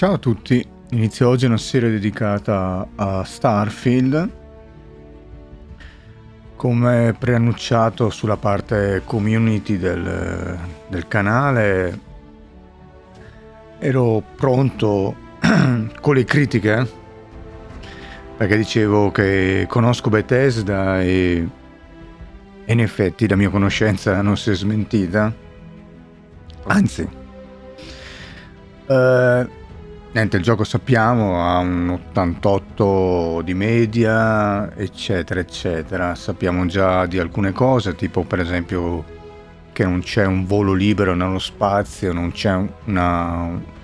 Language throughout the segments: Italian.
Ciao a tutti, inizio oggi una serie dedicata a Starfield. Come preannunciato sulla parte community del, del canale, ero pronto con le critiche, eh. perché dicevo che conosco Bethesda e, e in effetti la mia conoscenza non si è smentita. Anzi, eh, Niente, il gioco sappiamo ha un 88 di media, eccetera, eccetera. Sappiamo già di alcune cose, tipo per esempio che non c'è un volo libero nello spazio, non c'è una...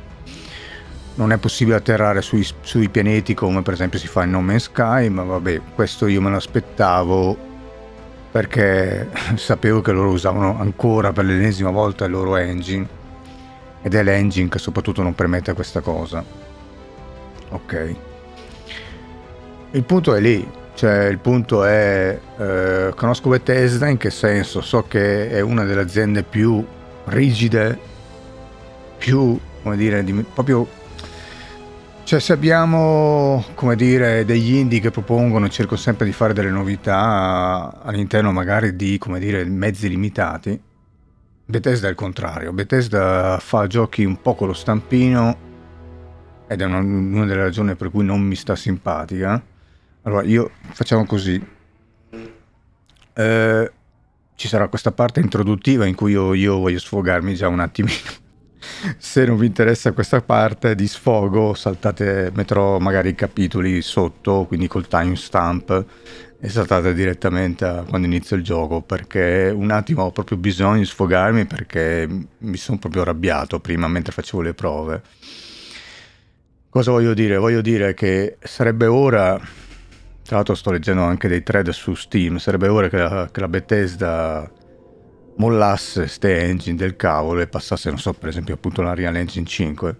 Non è possibile atterrare sui, sui pianeti come per esempio si fa in No Man's Sky, ma vabbè, questo io me lo aspettavo perché sapevo che loro usavano ancora per l'ennesima volta il loro engine ed è l'engine che soprattutto non permette questa cosa. Ok. Il punto è lì, cioè il punto è, eh, conosco Bethesda in che senso? So che è una delle aziende più rigide, più, come dire, di, proprio... Cioè se abbiamo, come dire, degli indie che propongono, cerco sempre di fare delle novità all'interno magari di, come dire, mezzi limitati, Bethesda è il contrario, Bethesda fa giochi un po' con lo stampino ed è una, una delle ragioni per cui non mi sta simpatica. Allora io facciamo così. Eh, ci sarà questa parte introduttiva in cui io, io voglio sfogarmi già un attimino. Se non vi interessa questa parte di sfogo, saltate, metterò magari i capitoli sotto, quindi col timestamp è saltata direttamente quando inizio il gioco perché un attimo ho proprio bisogno di sfogarmi perché mi sono proprio arrabbiato prima mentre facevo le prove. Cosa voglio dire? Voglio dire che sarebbe ora, tra l'altro sto leggendo anche dei thread su Steam, sarebbe ora che la, che la Bethesda mollasse ste engine del cavolo e passasse, non so, per esempio appunto l'Unreal Engine 5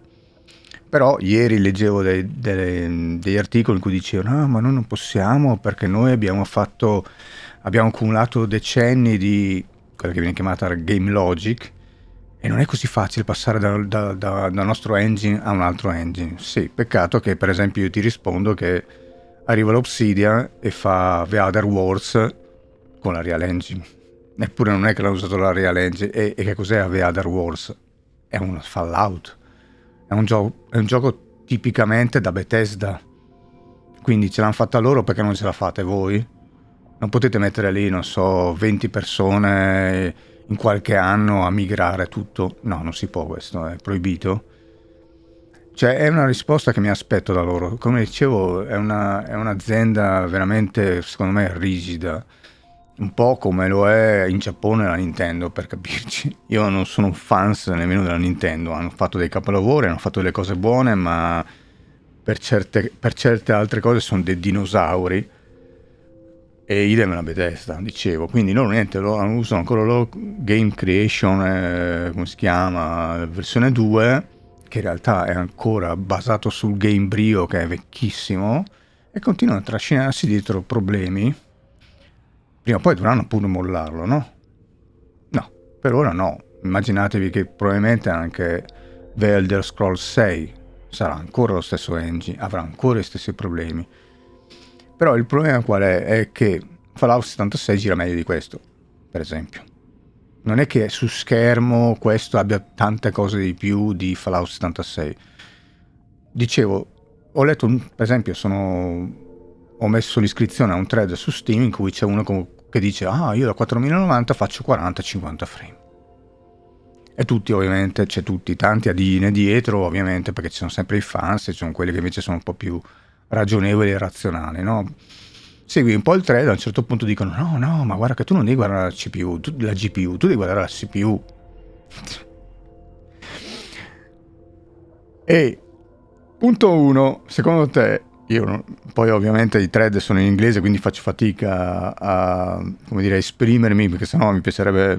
però ieri leggevo dei, dei, degli articoli in cui dicevano ah, ma noi non possiamo perché noi abbiamo fatto, abbiamo accumulato decenni di quella che viene chiamata game logic e non è così facile passare dal da, da, da nostro engine a un altro engine. Sì, peccato che per esempio io ti rispondo che arriva l'Obsidian e fa The Other Wars con la Real Engine. Eppure non è che l'ha usato la Real Engine. E, e che cos'è The Other Wars? È un Fallout è un, gio- è un gioco tipicamente da Bethesda. Quindi ce l'hanno fatta loro perché non ce la fate voi? Non potete mettere lì, non so, 20 persone in qualche anno a migrare tutto. No, non si può questo, è proibito. Cioè, è una risposta che mi aspetto da loro. Come dicevo, è, una, è un'azienda veramente, secondo me, rigida. Un po' come lo è in Giappone la Nintendo, per capirci. Io non sono un fan nemmeno della Nintendo, hanno fatto dei capolavori, hanno fatto delle cose buone, ma per certe, per certe altre cose sono dei dinosauri. E idem la Bethesda, dicevo. Quindi loro niente, lo, usano ancora lo Game Creation, eh, come si chiama, versione 2, che in realtà è ancora basato sul Game Brio, che è vecchissimo, e continuano a trascinarsi dietro problemi prima o poi dovranno pure mollarlo, no? No, per ora no. Immaginatevi che probabilmente anche The Elder Scrolls 6 sarà ancora lo stesso engine, avrà ancora gli stessi problemi. Però il problema qual è? È che Fallout 76 gira meglio di questo, per esempio. Non è che su schermo questo abbia tante cose di più di Fallout 76. Dicevo, ho letto, per esempio, sono... ho messo l'iscrizione a un thread su Steam in cui c'è uno che che dice ah io da 4090 faccio 40-50 frame e tutti ovviamente, c'è tutti, tanti adine dietro ovviamente perché ci sono sempre i fans e ci sono quelli che invece sono un po' più ragionevoli e razionali no? segui un po' il trend a un certo punto dicono no no ma guarda che tu non devi guardare la CPU tu, la GPU, tu devi guardare la CPU e punto 1 secondo te io non, poi ovviamente i thread sono in inglese, quindi faccio fatica a, a come dire, a esprimermi, perché sennò mi piacerebbe...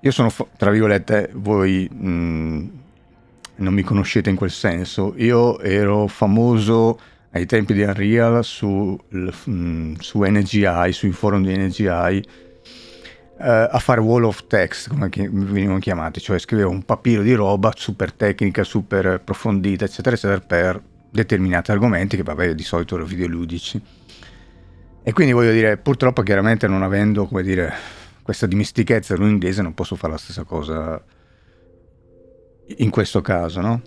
Io sono, tra virgolette, voi mh, mm, non mi conoscete in quel senso. Io ero famoso ai tempi di Unreal su, mh, mm, su NGI, sui forum di NGI, Uh, eh, a fare wall of text, come venivano chiamati, cioè scrivevo un papiro di roba super tecnica, super approfondita, eccetera, eccetera, per determinati argomenti che vabbè di solito erano videoludici. E quindi voglio dire, purtroppo chiaramente non avendo, come dire, questa dimistichezza dell'inglese non posso fare la stessa cosa in questo caso, no?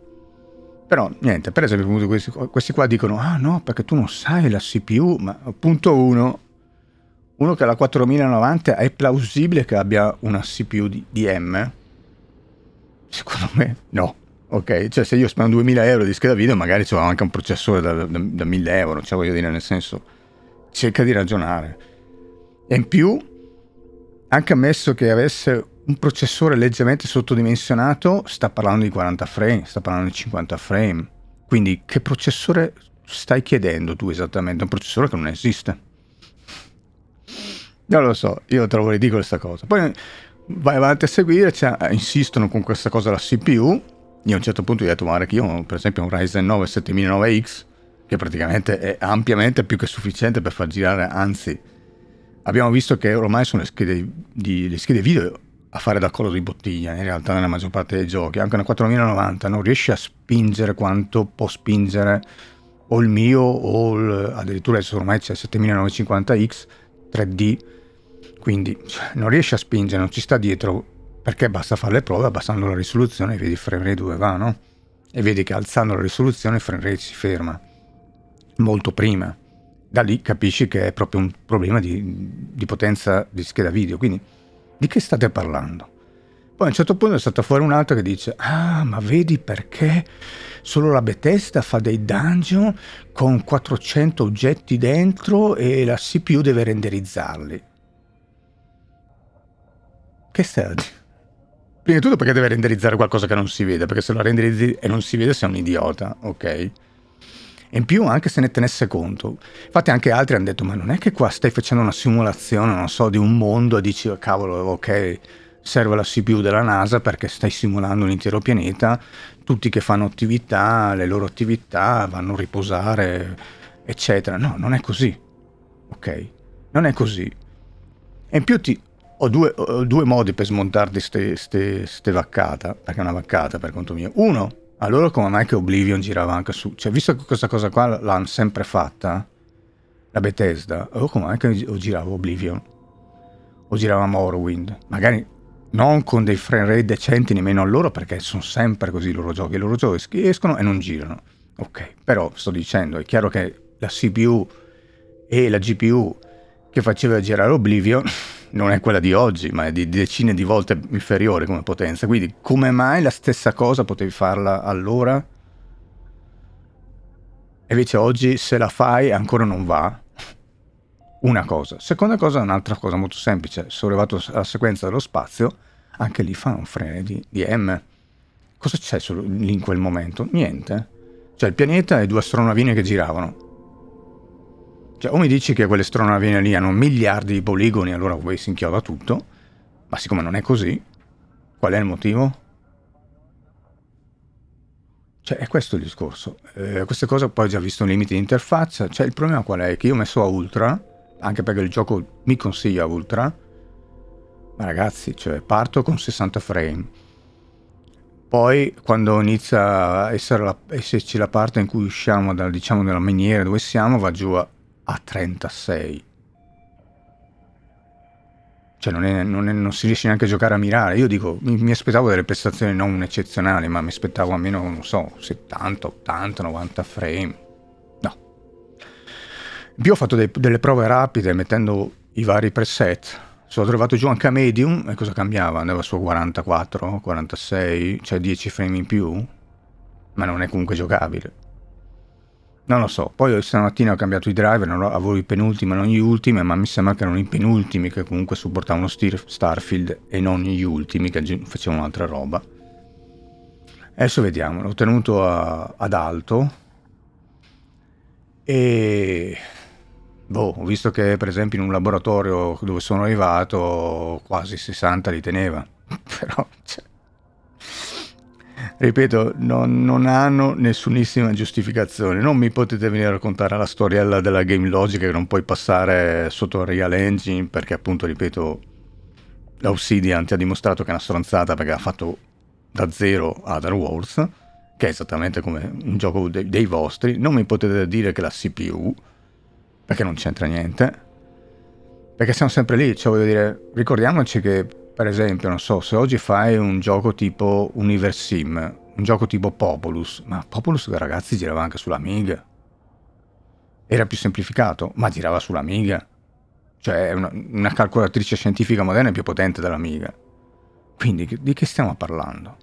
Però niente, per esempio questi, questi qua dicono, ah no, perché tu non sai la CPU, ma punto uno, uno che ha la 4090 è plausibile che abbia una CPU di, di M? Secondo me no. Ok, cioè se io spendo 2000 euro di scheda video magari ho anche un processore da, da, da 1000 euro, cioè voglio dire nel senso cerca di ragionare. E in più, anche ammesso che avesse un processore leggermente sottodimensionato, sta parlando di 40 frame, sta parlando di 50 frame. Quindi che processore stai chiedendo tu esattamente? Un processore che non esiste. Non lo so, io trovo ridicola questa cosa. Poi vai avanti a seguire, cioè, insistono con questa cosa la CPU, io a un certo punto ho detto, guarda che io ho per esempio un Ryzen 9 7900 x che praticamente è ampiamente più che sufficiente per far girare, anzi, abbiamo visto che ormai sono le schede, di, le schede video a fare da collo di bottiglia, in realtà nella maggior parte dei giochi, anche una 4090 non riesce a spingere quanto può spingere o il mio o il, addirittura adesso ormai c'è 7950X 3D, quindi non riesce a spingere, non ci sta dietro perché basta fare le prove abbassando la risoluzione e vedi il frame rate dove va, no? E vedi che alzando la risoluzione il frame rate si ferma molto prima. Da lì capisci che è proprio un problema di, di potenza di scheda video. Quindi di che state parlando? Poi a un certo punto è stata fuori un'altra che dice: Ah, ma vedi perché solo la Bethesda fa dei dungeon con 400 oggetti dentro e la CPU deve renderizzarli. Che stai a dire? Prima di tutto perché deve renderizzare qualcosa che non si vede, perché se lo renderizzi e non si vede sei un idiota, ok? in più anche se ne tenesse conto. Infatti anche altri hanno detto, ma non è che qua stai facendo una simulazione, non so, di un mondo e dici, cavolo, ok, serve la CPU della NASA perché stai simulando un intero pianeta, tutti che fanno attività, le loro attività, vanno a riposare, eccetera. No, non è così, ok? Non è così. E in più ti, ho due, ho due modi per smontarti ste, vaccata, perché è una vaccata per conto mio. Uno, allora come mai che Oblivion girava anche su... Cioè, visto che questa cosa qua l'hanno sempre fatta, la Bethesda, allora oh, come mai che o giravo Oblivion? O girava Morrowind? Magari non con dei frame rate decenti nemmeno a loro, perché sono sempre così i loro giochi. I loro giochi escono e non girano. Ok, però sto dicendo, è chiaro che la CPU e la GPU che faceva girare Oblivion non è quella di oggi, ma è di decine di volte inferiore come potenza. Quindi come mai la stessa cosa potevi farla allora? E invece oggi se la fai ancora non va. Una cosa. Seconda cosa un'altra cosa molto semplice. Sollevato la sequenza dello spazio, anche lì fa un frene di, di M. Cosa c'è in quel momento? Niente. Cioè il pianeta e due astronavine che giravano cioè, o mi dici che quelle stronavine lì hanno miliardi di poligoni, allora poi si inchioda tutto, ma siccome non è così, qual è il motivo? Cioè, è questo il discorso. Eh, queste cose poi ho già visto un limite di interfaccia, cioè il problema qual è? Che io ho messo a ultra, anche perché il gioco mi consiglia ultra, ma ragazzi, cioè, parto con 60 frame, poi quando inizia a esserci la parte in cui usciamo dalla diciamo, miniera dove siamo va giù a a 36. Cioè non, è, non, è, non, si riesce neanche a giocare a mirare. Io dico, mi, mi aspettavo delle prestazioni non eccezionali, ma mi aspettavo almeno, non so, 70, 80, 90 frame. No. In più ho fatto dei, delle prove rapide mettendo i vari preset. Sono trovato giù anche a medium e cosa cambiava? Andava su 44, 46, cioè 10 frame in più, ma non è comunque giocabile. Non lo so, poi stamattina ho cambiato i driver, avevo i penultimi, non gli ultimi, ma mi sembra che erano i penultimi che comunque supportavano Starfield e non gli ultimi che facevano un'altra roba. Adesso vediamo, l'ho tenuto a, ad alto e boh, ho visto che per esempio in un laboratorio dove sono arrivato quasi 60 li teneva, però cioè, ripeto, non, non, hanno nessunissima giustificazione. Non mi potete venire a raccontare la storiella della game logic che non puoi passare sotto Real Engine perché appunto, ripeto, la Obsidian ti ha dimostrato che è una stronzata perché ha fatto da zero Other Worlds, che è esattamente come un gioco dei, dei vostri. Non mi potete dire che la CPU, perché non c'entra niente. Perché siamo sempre lì, cioè voglio dire, ricordiamoci che per esempio, non so, se oggi fai un gioco tipo Universim, un gioco tipo Populus, ma Populus ragazzi girava anche sulla sull'Amiga. Era più semplificato, ma girava sulla sull'Amiga. Cioè, una, una calcolatrice scientifica moderna è più potente della dell'Amiga. Quindi, di che stiamo parlando?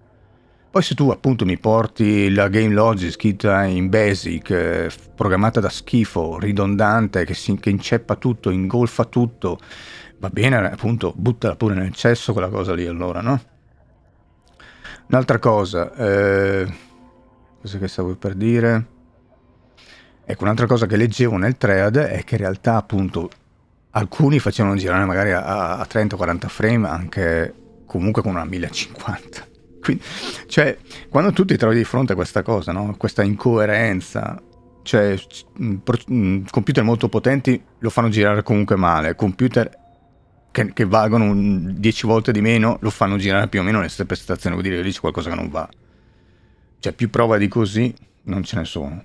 Poi se tu appunto mi porti la game logic scritta in basic, eh, programmata da schifo, ridondante, che, si, che inceppa tutto, ingolfa tutto, va bene, appunto, buttala pure nel cesso quella cosa lì allora, no? Un'altra cosa, eh, cosa che stavo per dire? Ecco, un'altra cosa che leggevo nel thread è che in realtà appunto alcuni facevano girare magari a, a 30-40 frame anche comunque con una 1050. Quindi, cioè, quando tu ti trovi di fronte a questa cosa, no? questa incoerenza, cioè computer molto potenti lo fanno girare comunque male, computer che, che valgono 10 volte di meno, lo fanno girare più o meno le stesse prestazioni, vuol dire che lì c'è qualcosa che non va. Cioè più prova di così non ce ne sono.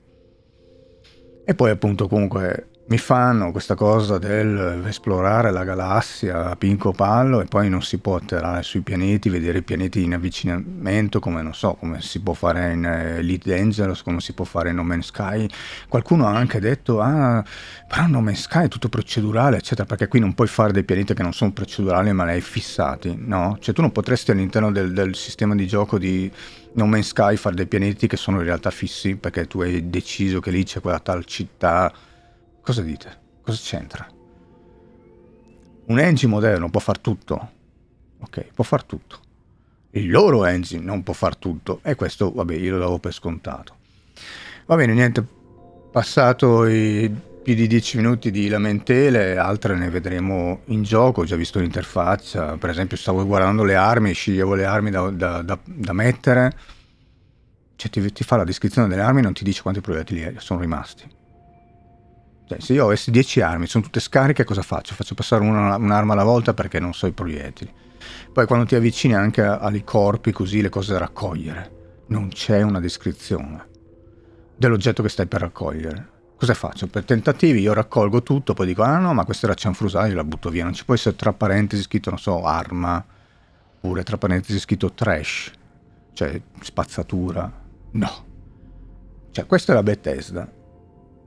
E poi appunto comunque mi fanno questa cosa del esplorare la galassia a pinco pallo e poi non si può atterrare sui pianeti, vedere i pianeti in avvicinamento, come non so, come si può fare in Elite eh, Dangerous, come si può fare in No Man's Sky. Qualcuno ha anche detto, ah, però No Man's Sky è tutto procedurale, eccetera, perché qui non puoi fare dei pianeti che non sono procedurali ma li hai fissati, no? Cioè tu non potresti all'interno del, del sistema di gioco di... No Man's Sky fare dei pianeti che sono in realtà fissi perché tu hai deciso che lì c'è quella tal città Cosa dite? Cosa c'entra? Un engine moderno può far tutto. Ok, può far tutto. Il loro engine non può far tutto. E questo, vabbè, io lo davo per scontato. Va bene, niente. Passato i più di 10 minuti di lamentele, altre ne vedremo in gioco. Ho già visto l'interfaccia. Per esempio, stavo guardando le armi, sceglievo le armi da, da, da, da mettere. Cioè, ti, ti fa la descrizione delle armi e non ti dice quanti proiettili sono rimasti. Cioè, se io avessi 10 armi, sono tutte scariche, cosa faccio? Faccio passare una, un'arma alla volta perché non so i proiettili. Poi quando ti avvicini anche ai corpi, così le cose da raccogliere, non c'è una descrizione dell'oggetto che stai per raccogliere. Cosa faccio? Per tentativi io raccolgo tutto, poi dico, ah no, ma questo era cianfrusaglio, la butto via. Non ci può essere tra parentesi scritto, non so, arma, oppure tra parentesi scritto trash, cioè spazzatura. No. Cioè, questa è la Bethesda.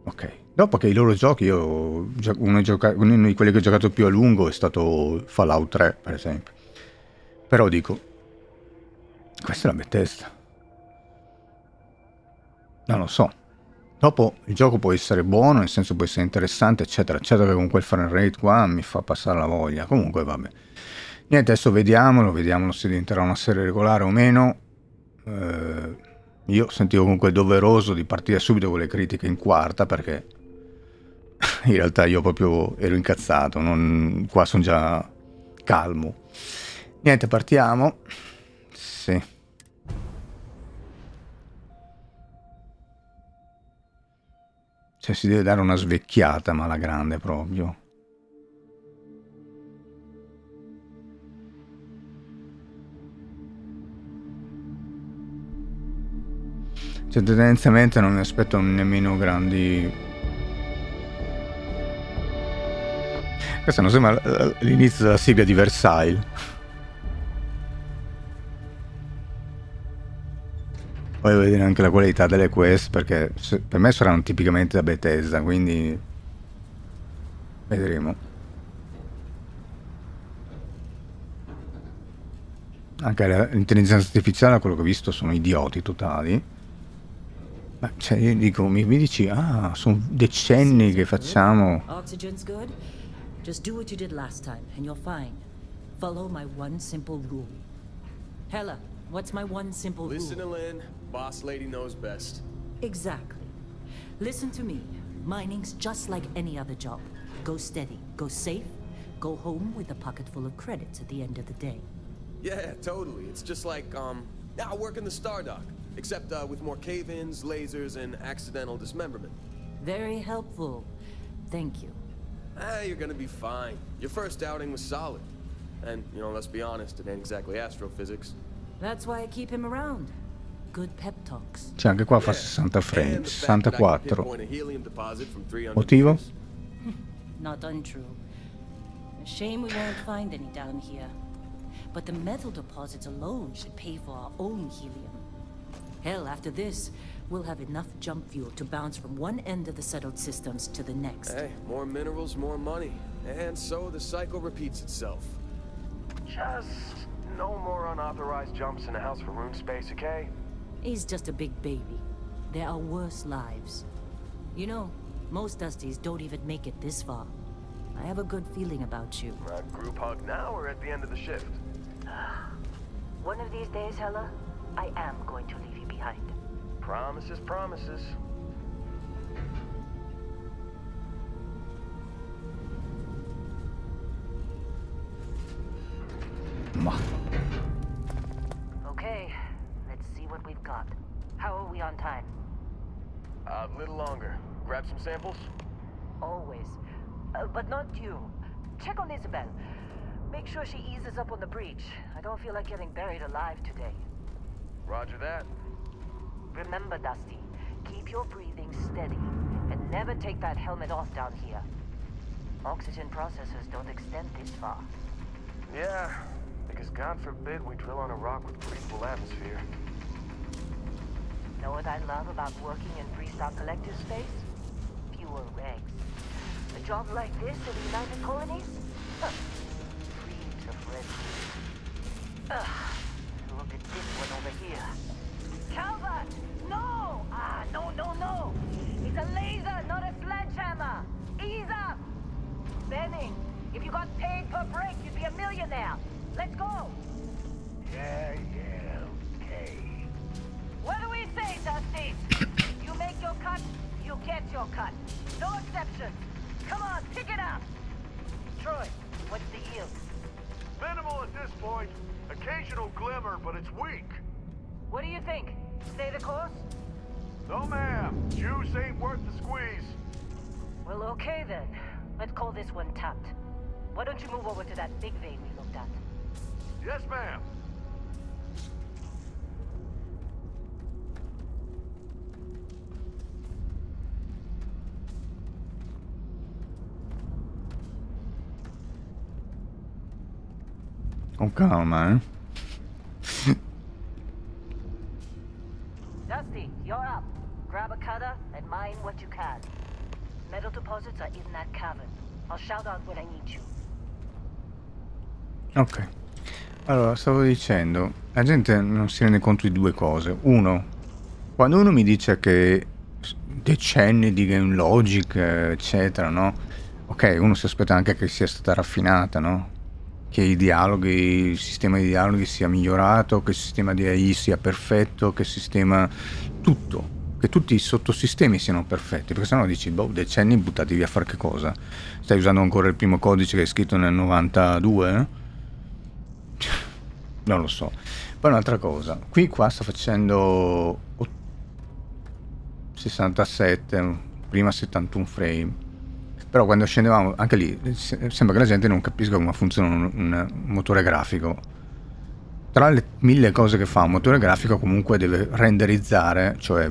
Ok. No, perché i loro giochi, io, uno, uno, di quelli che ho giocato più a lungo è stato Fallout 3, per esempio. Però dico, questa è la mia testa. Non lo so. Dopo il gioco può essere buono, nel senso può essere interessante, eccetera, eccetera, che con quel Fahrenheit qua mi fa passare la voglia. Comunque, vabbè. Niente, adesso vediamolo, vediamolo se diventerà una serie regolare o meno. Eh, io sentivo comunque doveroso di partire subito con le critiche in quarta perché in realtà io proprio ero incazzato, non... qua sono già calmo. Niente, partiamo. Sì. Cioè si deve dare una svecchiata, ma la grande proprio. Cioè tendenzialmente non mi aspetto nemmeno grandi Questo non sembra eh, l'inizio della sigla di Versailles. Voglio vedere anche la qualità delle quest perché per me saranno tipicamente da Bethesda, quindi vedremo. Anche l'intelligenza artificiale, quello che ho visto, sono idioti totali. Cioè, dico, mi, mi dici, ah, sono decenni che facciamo Just do what you did last time, and you're fine. Follow my one simple rule. Hella, what's my one simple Listen rule? Listen to Lynn. Boss lady knows best. Exactly. Listen to me. Mining's just like any other job. Go steady, go safe, go home with a pocket full of credits at the end of the day. Yeah, totally. It's just like, um, now I work in the Stardock, except uh, with more cave-ins, lasers, and accidental dismemberment. Very helpful. Thank you eh, you're gonna be fine. Your first outing was solid. And, you know, let's be honest, it ain't exactly astrophysics. That's why I keep him around. Good pep C'è anche qua fa 60 frames, 64. Motivo? Not untrue. A shame we won't find any down here. But the metal deposits alone should pay for our own helium. Hell, after this, we'll have enough jump fuel to bounce from one end of the settled systems to the next. Hey, more minerals, more money. And so the cycle repeats itself. Just no more unauthorized jumps in the house for room space, okay? He's just a big baby. There are worse lives. You know, most Dusties don't even make it this far. I have a good feeling about you. A group hug now or at the end of the shift? One of these days, Hella, I am going to leave you behind. Promises, promises. Okay, let's see what we've got. How are we on time? A little longer. Grab some samples? Always. Uh, but not you. Check on Isabel. Make sure she eases up on the breach. I don't feel like getting buried alive today. Roger that. Remember, Dusty, keep your breathing steady and never take that helmet off down here. Oxygen processors don't extend this far. Yeah, because God forbid we drill on a rock with breathable atmosphere. Know what I love about working in Freestar Collective space? Fewer regs. A job like this in the United Colonies? Huh. Dreams of red. Ugh. Look at this one over here. Let's go! Yeah, yeah, okay. What do we say, Dusty? you make your cut, you get your cut. No exceptions. Come on, pick it up! Troy, what's the yield? Minimal at this point. Occasional glimmer, but it's weak. What do you think? Stay the course? No, ma'am. Juice ain't worth the squeeze. Well, okay then. Let's call this one tapped. Why don't you move over to that big vein we looked at? Yes, ma'am. Oh, come on, man. Dusty, you're up. Grab a cutter and mine what you can. Metal deposits are in that cavern. I'll shout out when I need you. Okay. Allora, stavo dicendo, la gente non si rende conto di due cose. Uno, quando uno mi dice che decenni di game logic, eccetera, no? Ok, uno si aspetta anche che sia stata raffinata, no? Che i dialoghi, il sistema di dialoghi sia migliorato, che il sistema di AI sia perfetto, che il sistema... tutto. Che tutti i sottosistemi siano perfetti, perché sennò dici, boh, decenni buttati via a fare che cosa? Stai usando ancora il primo codice che è scritto nel 92, eh? non lo so. Poi un'altra cosa, qui qua sta facendo 67, prima 71 frame. Però quando scendevamo, anche lì, sembra che la gente non capisca come funziona un, un motore grafico. Tra le mille cose che fa un motore grafico comunque deve renderizzare, cioè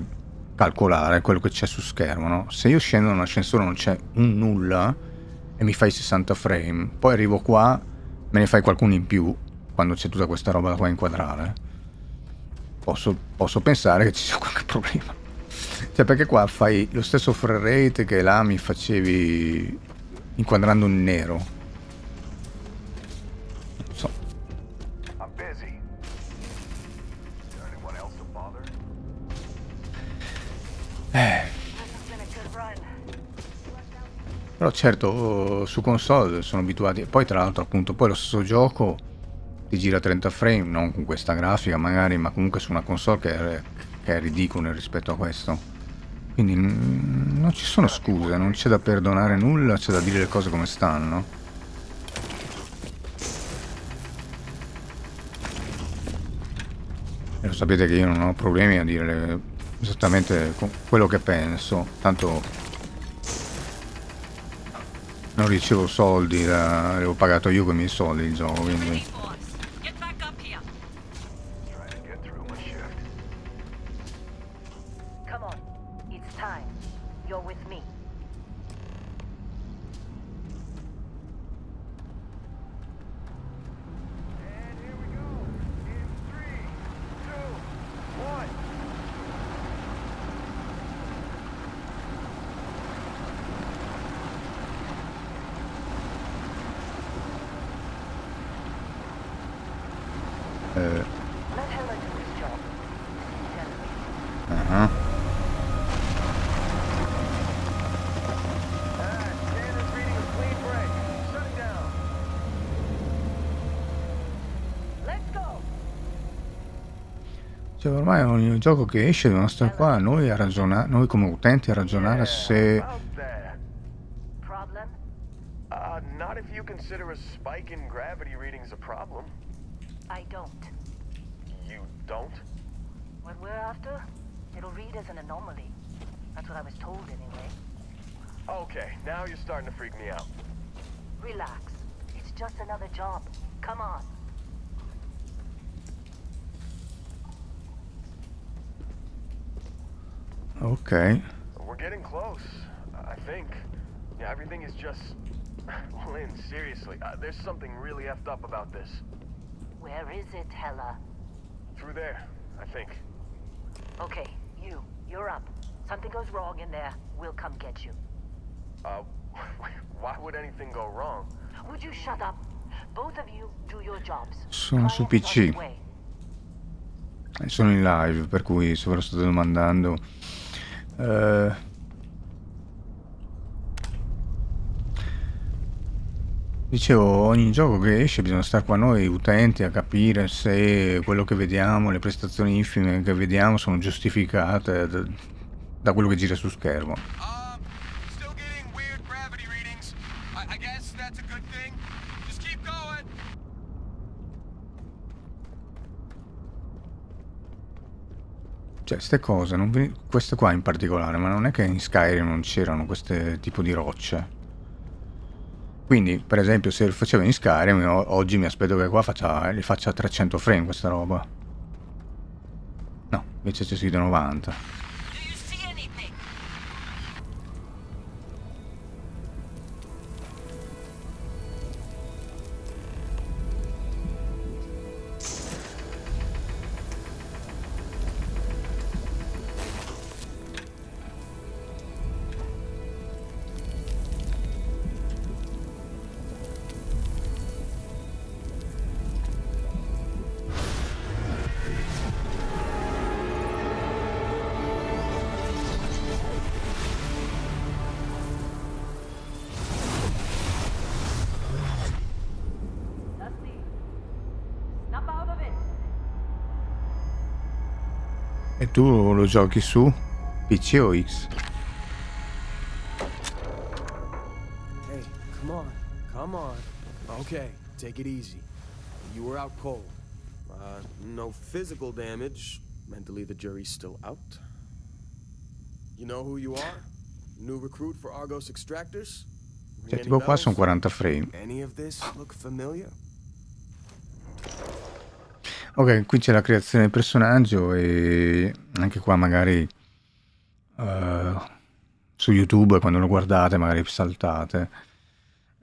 calcolare quello che c'è su schermo. No? Se io scendo in un ascensore non c'è un nulla e mi fai 60 frame, poi arrivo qua, me ne fai qualcuno in più quando c'è tutta questa roba da qua inquadrare, posso, posso pensare che ci sia qualche problema. Cioè, perché qua fai lo stesso frame rate che là mi facevi inquadrando un nero. Non so. Eh. Però certo, oh, su console sono abituati. Poi tra l'altro appunto, poi lo stesso gioco ti gira a 30 frame, non con questa grafica magari, ma comunque su una console che è, che è ridicola rispetto a questo. Quindi non ci sono scuse, non c'è da perdonare nulla, c'è da dire le cose come stanno. E lo sapete che io non ho problemi a dire esattamente quello che penso, tanto non ricevo soldi, l'avevo pagato io con i miei soldi il gioco, quindi... ormai ogni gioco che esce dobbiamo stare eh, qua noi, a ragionare, noi come utenti a ragionare eh, se Okay. We're getting close, I think. Yeah, everything is just... Lynn, seriously, uh, there's something really effed up about this. Where is it, Hella? Through there, I think. Okay, you, you're up. Something goes wrong in there, we'll come get you. Uh, why would anything go wrong? Would you shut up? Both of you do your jobs. Sono su PC. Sono in live, per cui se ve lo state domandando... Eh, dicevo, ogni gioco che esce bisogna stare qua noi utenti a capire se quello che vediamo, le prestazioni infime che vediamo sono giustificate da, da quello che gira su schermo. Cioè, queste cose, vi... queste qua in particolare, ma non è che in Skyrim non c'erano queste tipo di rocce. Quindi, per esempio, se lo facevo in Skyrim, oggi mi aspetto che qua faccia, li faccia 300 frame questa roba. No, invece ci si 90. tu lo giochi su PC o X? Hey, come on, come on. Ok, take it easy. You were out cold. Uh, no physical damage. Mentally, the jury's still out. You know who you are? New recruit for Argos Extractors? Cioè, tipo qua sono 40 frame. Any of this look familiar? Ok, qui c'è la creazione del personaggio e anche qua magari uh, su YouTube quando lo guardate magari saltate.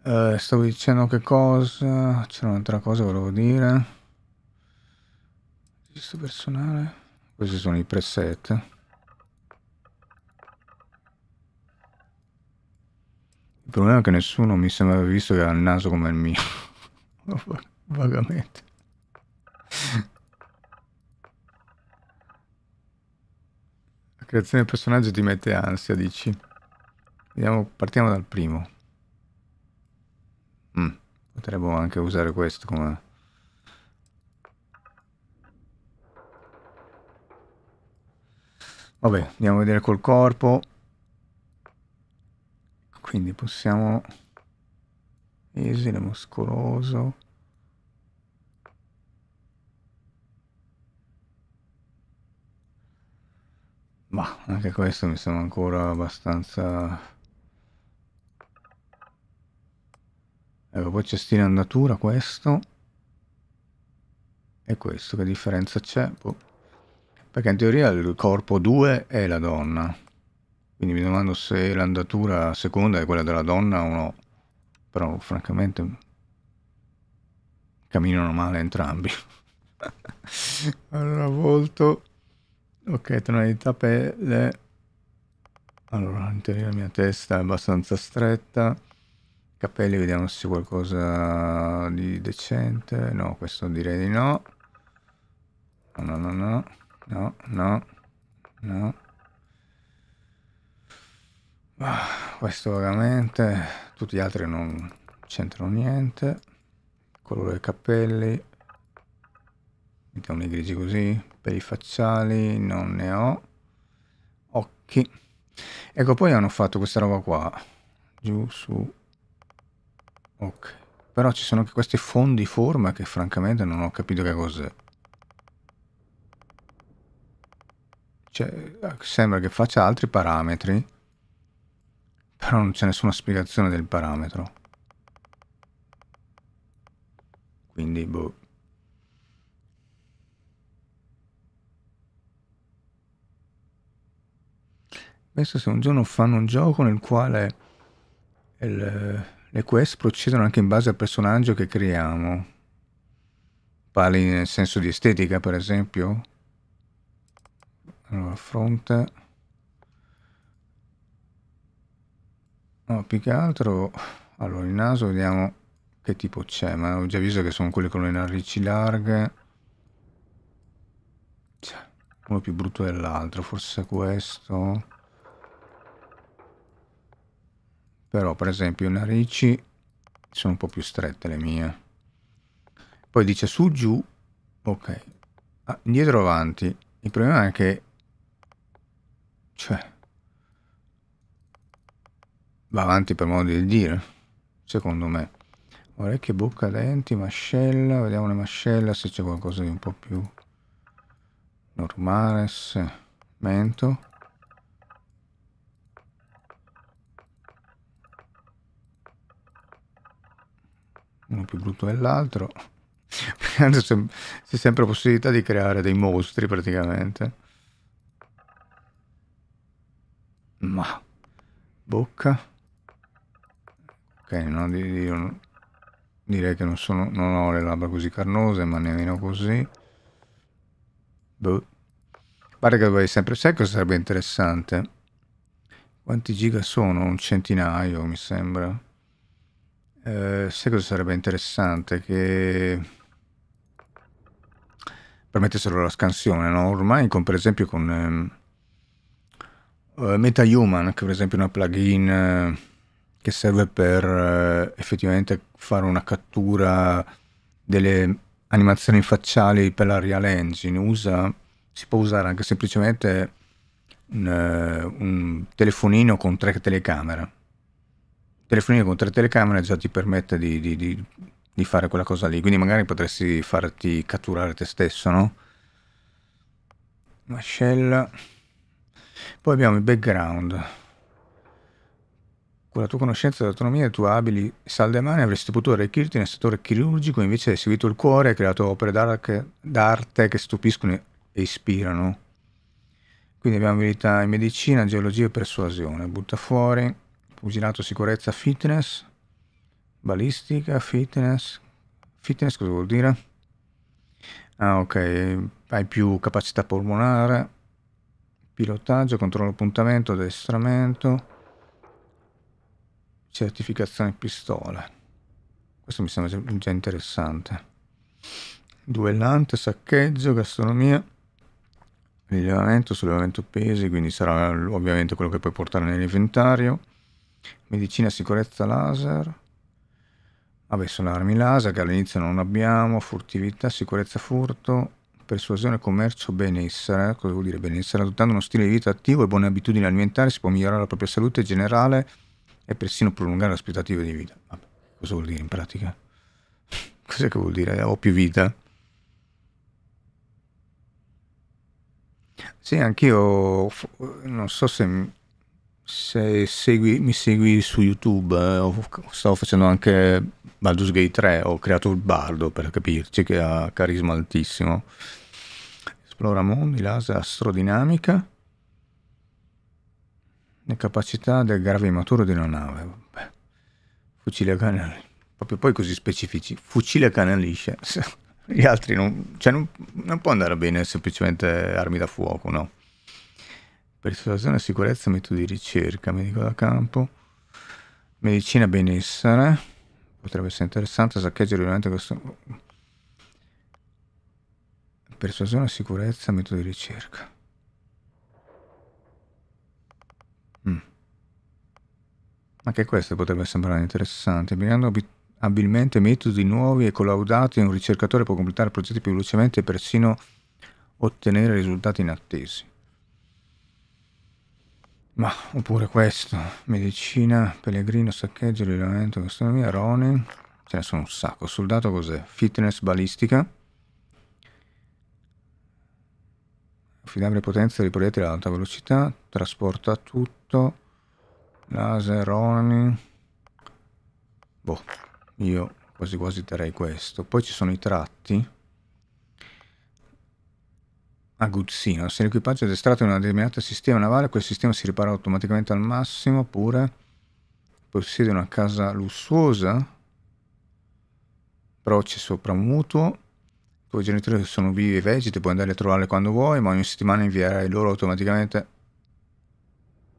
Uh, stavo dicendo che cosa... c'è un'altra cosa volevo dire. Questo personale. Questi sono i preset. Il problema è che nessuno mi sembra visto che ha il naso come il mio. Vagamente. La creazione del personaggio ti mette ansia, dici? Vediamo, partiamo dal primo. Mm, potremmo anche usare questo come... Vabbè, andiamo a vedere col corpo. Quindi possiamo... Esile, muscoloso... Ma anche questo mi sembra ancora abbastanza... Ecco, poi c'è stile andatura questo. E questo, che differenza c'è? Boh. Perché in teoria il corpo 2 è la donna. Quindi mi domando se l'andatura seconda è quella della donna o no. Però francamente camminano male entrambi. allora volto Ok, tonalità pelle. Allora, in teoria la mia testa è abbastanza stretta. Capelli, vediamo se c'è qualcosa di decente. No, questo direi di no. No, no, no, no, no, no. Ah, questo vagamente tutti gli altri non c'entrano niente. Colore dei capelli. Mettiamo i grigi così, per i facciali non ne ho occhi ecco poi hanno fatto questa roba qua giù su ok però ci sono anche questi fondi forma che francamente non ho capito che cos'è cioè eh, sembra che faccia altri parametri però non c'è nessuna spiegazione del parametro quindi boh Adesso se un giorno fanno un gioco nel quale il, le quest procedono anche in base al personaggio che creiamo, parli nel senso di estetica per esempio, allora fronte, no, più che altro, allora il naso vediamo che tipo c'è, ma ho già visto che sono quelli con le narici larghe, cioè, uno più brutto dell'altro, forse questo... però per esempio le narici sono un po' più strette le mie poi dice su giù ok ah, dietro avanti il problema è che cioè va avanti per modo di dire secondo me orecchie, bocca, denti, mascella vediamo le mascella se c'è qualcosa di un po' più normale mento uno più brutto dell'altro. C'è sempre possibilità di creare dei mostri praticamente. Ma... Bocca. Ok, no, io direi che non, sono, non ho le labbra così carnose, ma nemmeno così. Boh. Pare che dovrei sempre... Sai cosa sarebbe interessante? Quanti giga sono? Un centinaio, mi sembra. Eh, sai cosa sarebbe interessante? Che permettessero la scansione, no? Ormai, con, per esempio, con ehm, eh, MetaHuman, che per esempio è una plugin eh, che serve per eh, effettivamente fare una cattura delle animazioni facciali per la Real Engine, usa, si può usare anche semplicemente un, eh, un telefonino con tre telecamere telefonino con tre telecamere già ti permette di, di, di, di, fare quella cosa lì. Quindi magari potresti farti catturare te stesso, no? Mascella. Poi abbiamo il background. Con la tua conoscenza dell'autonomia e le tue abili salde a mani avresti potuto arricchirti nel settore chirurgico, invece hai seguito il cuore e hai creato opere d'arte che stupiscono e ispirano. Quindi abbiamo abilità in medicina, geologia e persuasione. Butta fuori pugilato sicurezza fitness, balistica fitness, fitness cosa vuol dire? Ah ok, hai più capacità polmonare, pilotaggio, controllo appuntamento, addestramento, certificazione pistola. Questo mi sembra già interessante. Duellante, saccheggio, gastronomia rilevamento, sollevamento pesi, quindi sarà ovviamente quello che puoi portare nell'inventario, medicina sicurezza laser vabbè sono armi laser che all'inizio non abbiamo furtività sicurezza furto persuasione commercio benessere cosa vuol dire benessere adottando uno stile di vita attivo e buone abitudini alimentari si può migliorare la propria salute generale e persino prolungare l'aspettativa di vita vabbè, cosa vuol dire in pratica cos'è che vuol dire ho più vita sì, anch'io non so se se segui, mi segui su YouTube, eh, stavo facendo anche Baldur's Gate 3, ho creato il bardo per capirci che ha carisma altissimo. Esplora mondi, laser, astrodinamica le capacità del grave immaturo di una nave. Vabbè. Fucile a canale, proprio poi così specifici. Fucile a canalisce. Gli altri non, cioè non, non può andare bene semplicemente armi da fuoco, no? persuasione e sicurezza, metodi di ricerca, medico da campo, medicina benessere, potrebbe essere interessante, saccheggio rilevante questo... Persuasione, sicurezza, metodi di ricerca. Mm. Anche questo potrebbe sembrare interessante. Mirando abilmente metodi nuovi e collaudati, un ricercatore può completare progetti più velocemente e persino ottenere risultati inattesi. Ma, oppure questo. Medicina, pellegrino, saccheggio, rilevamento, gastronomia, Ronin. Ce ne sono un sacco. Soldato cos'è? Fitness, balistica. Affidabile potenza di proiettili ad alta velocità. Trasporta tutto. Laser, Ronin. Boh, io quasi quasi darei questo. Poi ci sono i tratti. Aguzzino. Se l'equipaggio è addestrato in un determinato sistema navale, quel sistema si ripara automaticamente al massimo, oppure possiede una casa lussuosa, proci sopra mutuo, i tuoi genitori sono vivi e vegeti, puoi andare a trovarli quando vuoi, ma ogni settimana invierai loro automaticamente...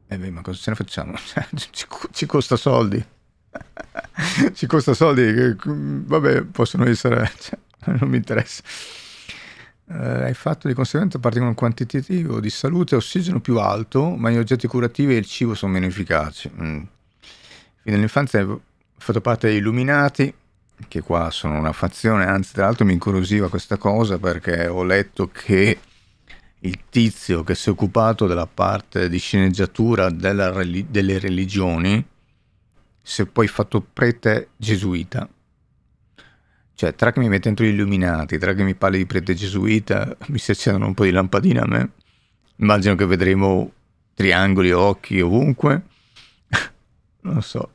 E eh beh, ma cosa ce ne facciamo? Cioè, ci, ci costa soldi. ci costa soldi, vabbè, possono essere... Cioè, non mi interessa eh, è fatto di conseguenza parte con un quantitativo di salute e ossigeno più alto, ma gli oggetti curativi e il cibo sono meno efficaci. Mm. Fin dall'infanzia ho fatto parte degli illuminati, che qua sono una fazione, anzi tra l'altro mi incuriosiva questa cosa perché ho letto che il tizio che si è occupato della parte di sceneggiatura della, delle religioni si è poi fatto prete gesuita. Cioè, tra che mi mette dentro gli illuminati, tra che mi parli di prete gesuita, mi si accendono un po' di lampadine a me. Immagino che vedremo triangoli, occhi ovunque. non so.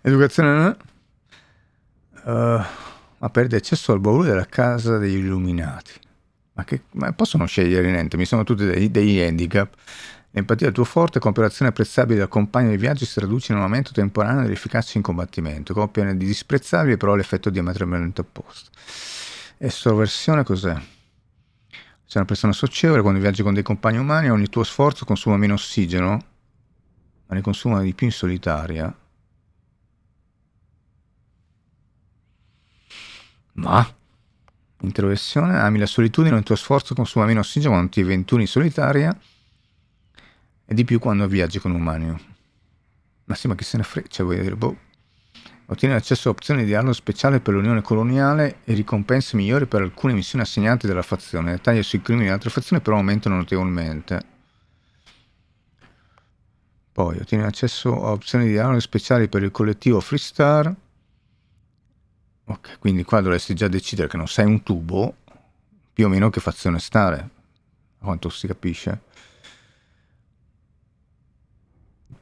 Educazione... Uh, ma perde accesso al baule della casa degli illuminati. Ma, che, ma possono scegliere niente, mi sono tutti dei, degli handicap. L'empatia del tuo forte, e cooperazione apprezzabile dal compagno di viaggio, si traduce in un aumento temporaneo dell'efficacia in combattimento. Coppia di disprezzabile, però l'effetto diametralmente opposto. Estroversione cos'è? Sei una persona socievole, quando viaggi con dei compagni umani, ogni tuo sforzo consuma meno ossigeno, ma ne consuma di più in solitaria. Ma? Introversione, ami la solitudine, ogni tuo sforzo consuma meno ossigeno quando ti avventuri in solitaria e di più quando viaggi con un manio. Ma sì, ma chi se ne freccia, cioè, vuoi dire, boh. Ottiene accesso a opzioni di dialogo speciale per l'Unione Coloniale e ricompense migliori per alcune missioni assegnate dalla fazione. Le taglie sui crimini altre fazioni però aumentano notevolmente. Poi ottiene accesso a opzioni di dialogo speciali per il collettivo Freestar. Ok, quindi qua dovresti già decidere che non sei un tubo, più o meno che fazione stare, a quanto si capisce.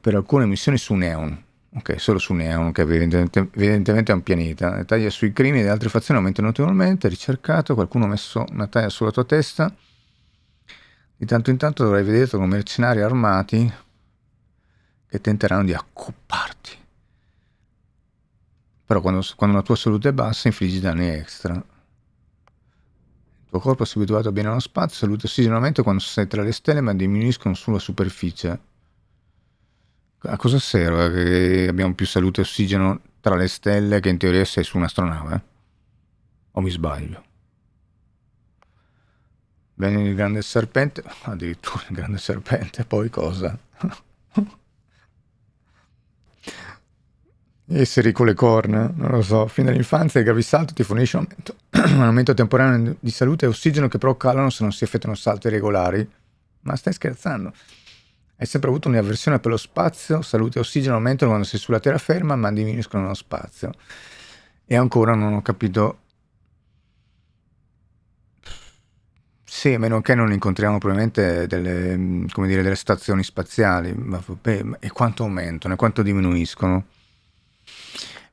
per alcune missioni su Neon, ok, solo su Neon, che evidentemente è un pianeta. Le taglie sui crimini delle altre fazioni aumentano notevolmente, ricercato, qualcuno ha messo una taglia sulla tua testa. Di tanto in tanto dovrai vederti con mercenari armati che tenteranno di accopparti. Però quando, quando la tua salute è bassa infliggi danni extra. Il tuo corpo si è abituato bene allo spazio, salute ossigeno ossigenamento quando sei tra le stelle ma diminuiscono sulla superficie a cosa serve che abbiamo più salute e ossigeno tra le stelle che in teoria sei su un'astronave? O mi sbaglio? Bene il grande serpente, addirittura il grande serpente, poi cosa? Esseri con le corna, non lo so, fin dall'infanzia il gravissalto ti fornisce un aumento, un aumento temporaneo di salute e ossigeno che però calano se non si effettuano salti regolari. Ma stai scherzando? Hai sempre avuto un'avversione per lo spazio, salute e ossigeno aumentano quando sei sulla terraferma, ma diminuiscono lo spazio. E ancora non ho capito. Sì, a meno che non incontriamo probabilmente delle, dire, delle stazioni spaziali, ma e quanto aumentano e quanto diminuiscono?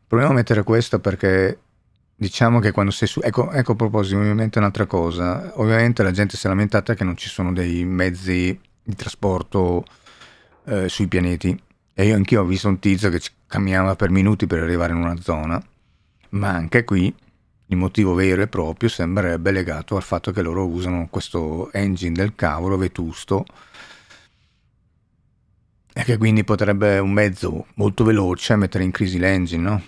Proviamo a mettere questo perché diciamo che quando sei su... Ecco, ecco a proposito, ovviamente un'altra cosa. Ovviamente la gente si è lamentata che non ci sono dei mezzi di trasporto eh, sui pianeti. E io anch'io ho visto un tizio che camminava per minuti per arrivare in una zona, ma anche qui il motivo vero e proprio sembrerebbe legato al fatto che loro usano questo engine del cavolo vetusto e che quindi potrebbe un mezzo molto veloce mettere in crisi l'engine, no?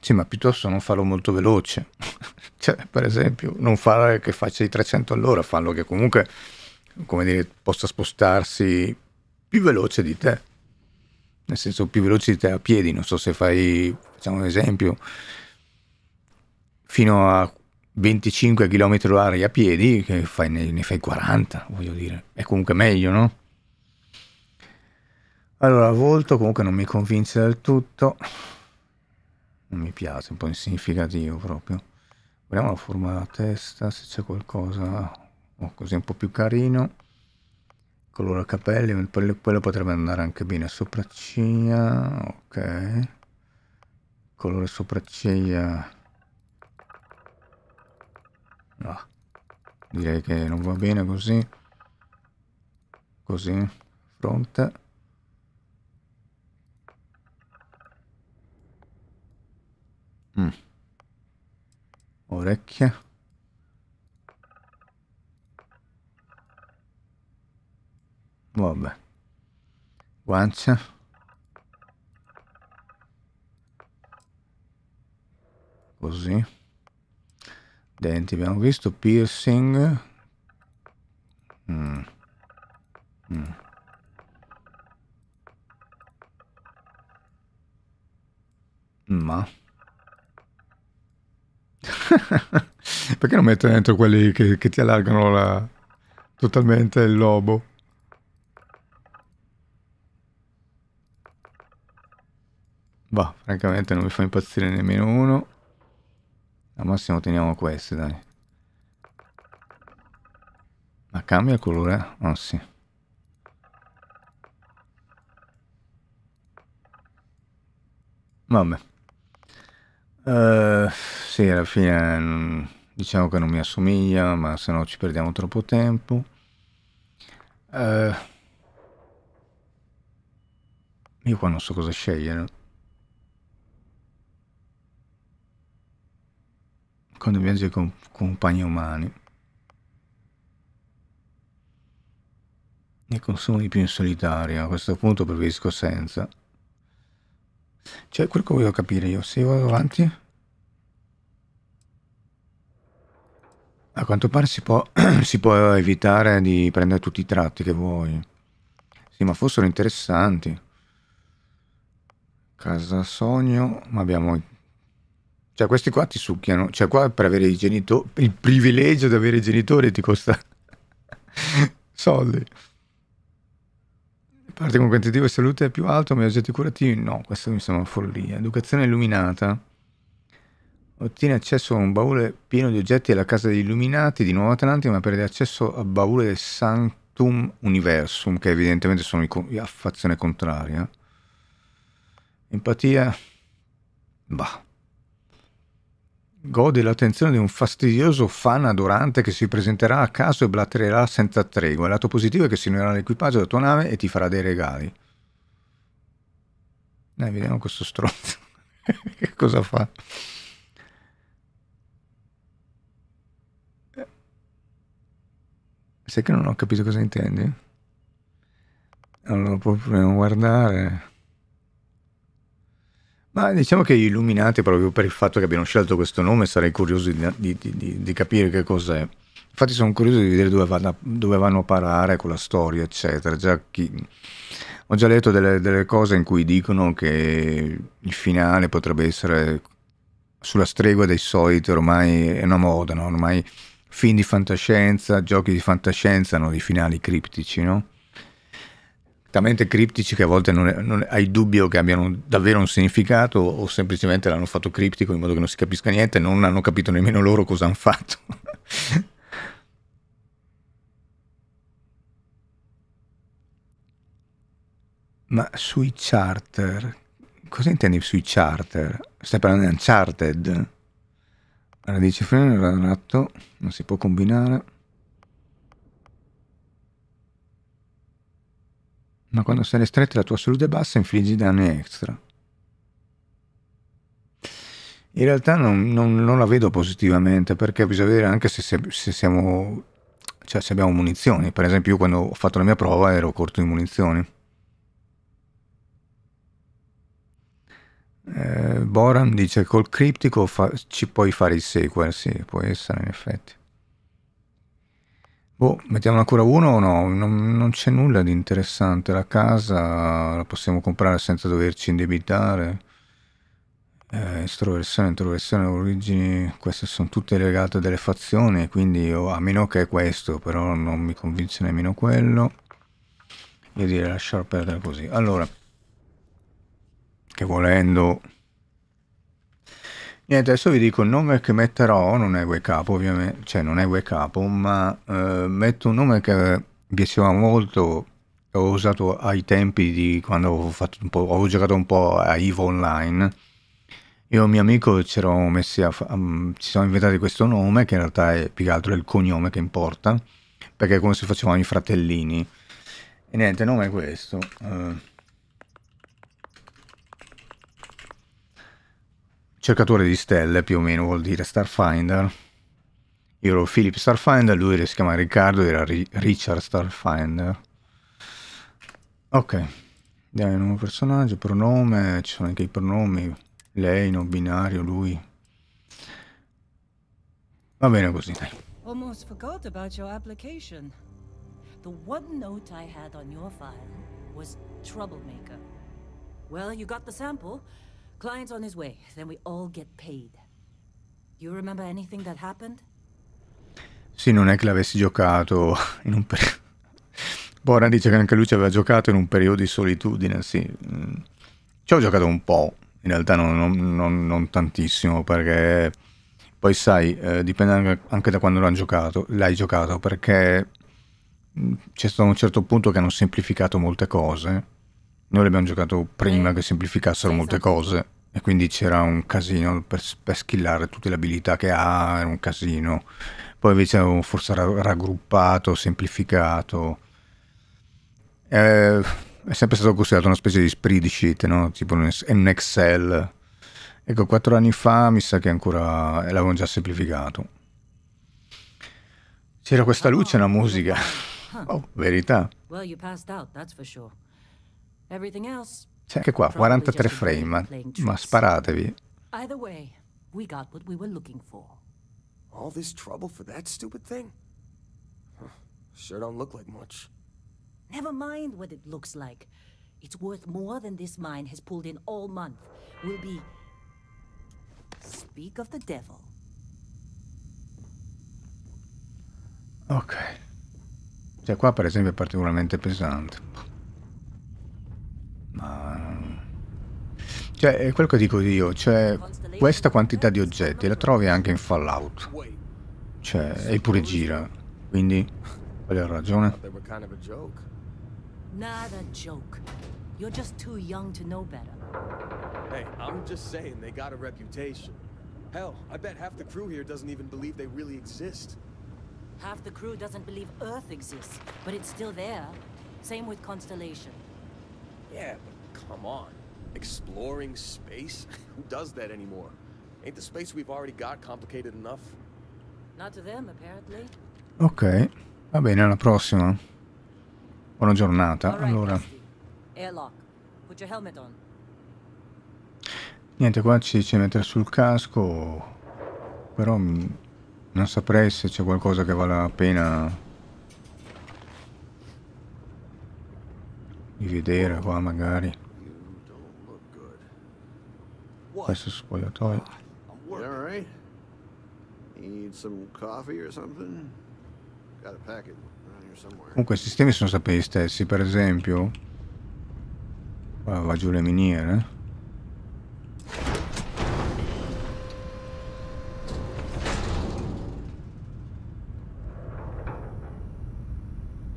Sì, ma piuttosto non farlo molto veloce. cioè, per esempio, non fare che faccia i 300 all'ora, fallo che comunque come dire, possa spostarsi più veloce di te. Nel senso più veloce di te a piedi, non so se fai, facciamo un esempio, fino a 25 km h a piedi, che fai, ne, ne, fai 40, voglio dire. È comunque meglio, no? Allora, volto comunque non mi convince del tutto. Non mi piace, un po' insignificativo proprio. Vediamo la forma della testa, se c'è qualcosa oh, così un po' più carino colore capelli quello potrebbe andare anche bene sopracciglia ok colore sopracciglia no direi che non va bene così così fronte mm. orecchie Vabbè. Guancia. Così. Denti abbiamo visto. Piercing. Mm. Mm. Ma... Perché non mettere dentro quelli che, che ti allargano la... totalmente il lobo? Boh, francamente non mi fa impazzire nemmeno uno. Al massimo teniamo questi, dai. Ma cambia colore? Eh? Oh sì. Vabbè. Uh, sì, alla fine mm, diciamo che non mi assomiglia, ma se no ci perdiamo troppo tempo. Uh, io qua non so cosa scegliere. quando viaggi con compagni umani ne consumi più in solitaria, a questo punto preferisco senza. Cioè, quello che voglio capire io, se io vado avanti... A quanto pare si può, si può evitare di prendere tutti i tratti che vuoi. Sì, ma fossero interessanti. Casa sogno, ma abbiamo cioè, questi qua ti succhiano. Cioè, qua per avere i genitori, il privilegio di avere i genitori ti costa soldi. La parte competitiva e salute è più alto, ma gli oggetti curativi no, questa mi sembra una follia. Educazione illuminata. Ottiene accesso a un baule pieno di oggetti alla casa degli illuminati di Nuova Atlantica, ma perde accesso al baule del Sanctum Universum, che evidentemente sono a fazione contraria. Empatia. Bah gode l'attenzione di un fastidioso fan adorante che si presenterà a caso e blattererà senza tregua. Il lato positivo è che si unirà all'equipaggio della tua nave e ti farà dei regali. Dai, vediamo questo stronzo. che cosa fa? Sai che non ho capito cosa intendi? Allora, proviamo a guardare. Ma diciamo che illuminati proprio per il fatto che abbiano scelto questo nome, sarei curioso di, di, di, di capire che cos'è. Infatti sono curioso di vedere dove vanno, dove vanno a parare con la storia, eccetera. Già chi... Ho già letto delle, delle cose in cui dicono che il finale potrebbe essere sulla stregua dei soliti, ormai è una moda, no? ormai film di fantascienza, giochi di fantascienza hanno dei finali criptici, no? talmente criptici che a volte non, è, non è, hai dubbio che abbiano davvero un significato o semplicemente l'hanno fatto criptico in modo che non si capisca niente, non hanno capito nemmeno loro cosa hanno fatto. Ma sui charter, cosa intendi sui charter? Stai parlando di Uncharted? Radice freno, ratto, non si può combinare. ma quando sei ristretto la tua salute è bassa infliggi danni extra. In realtà non, non, non la vedo positivamente perché bisogna vedere anche se, se, se, siamo, cioè se abbiamo munizioni. Per esempio io quando ho fatto la mia prova ero corto di munizioni. Eh, Boran dice col criptico fa ci puoi fare il sequel, sì, può essere in effetti. Boh, mettiamo ancora uno o no? Non, non c'è nulla di interessante. La casa la possiamo comprare senza doverci indebitare. Eh, estroversione, introversione, origini, queste sono tutte legate a delle fazioni, quindi io, a meno che questo, però non mi convince nemmeno quello. Io direi lasciar perdere così. Allora, che volendo Niente, adesso vi dico il nome che metterò, non è Wake Up ovviamente, cioè non è Wake Up, ma eh, metto un nome che piaceva molto, ho usato ai tempi di quando ho, fatto un po', ho giocato un po' a Evo Online. Io e un mio amico ci eravamo messi a, um, ci siamo inventati questo nome, che in realtà è più che altro il cognome che importa, perché è come se facevamo i fratellini. E niente, il nome è questo. Uh. cercatore di stelle più o meno vuol dire Starfinder. Io ero Philip Starfinder, lui era, si chiama Riccardo, era Richard Starfinder. Ok, diamo il nuovo personaggio, pronome, ci sono anche i pronomi, lei, non binario, lui. Va bene così, dai. Almost forgot about your application. The one note I had on your file was troublemaker. Well, you got the sample. Client's on his way, then we all get paid. You remember anything that happened? Sì, non è che l'avessi giocato in un periodo. Boran dice che anche lui ci aveva giocato in un periodo di solitudine, sì. Mm. Ci ho giocato un po', in realtà non, non, non, non tantissimo, perché poi sai, eh, dipende anche da quando l'hai giocato, l'hai giocato, perché mm, c'è stato un certo punto che hanno semplificato molte cose noi l'abbiamo giocato prima eh, che semplificassero esatto. molte cose e quindi c'era un casino per, per skillare tutte le abilità che ha, era un casino. Poi invece avevo forse raggruppato, semplificato. Eh, è sempre stato considerato una specie di spreadsheet, no? tipo un Excel. Ecco, quattro anni fa mi sa che ancora l'avevo già semplificato. C'era questa ah, luce e una musica. Oh, verità. Well, you passed out, that's for sure. C'è anche qua, 43 frame, ma sparatevi. All this trouble for that stupid thing? Sure don't look like much. Never mind what it looks like. It's worth more than this mine has pulled in all month. Will be... Speak of the devil. Ok. Cioè qua per esempio è particolarmente pesante. Ma... Cioè, è quello che dico io, cioè, questa quantità di oggetti la trovi anche in Fallout. Cioè, e pure gira. Quindi, qual è la ragione? Not a joke. You're just too young to know better. Hey, I'm just saying they got a reputation. Hell, I bet half the crew here doesn't even believe they really exist. Half the crew doesn't believe Earth exists, but it's still there. Same with Constellation. Yeah, but come on. Exploring space? Who does that anymore? Ain't the space we've already got complicated enough? Not to them, apparently. Ok, va bene, alla prossima. Buona giornata. Allora. Niente, qua ci dice mettere sul casco, però mm, non saprei se c'è qualcosa che vale la pena di vedere qua magari questo spogliatoio comunque i sistemi sono sempre gli stessi per esempio qua va giù le miniere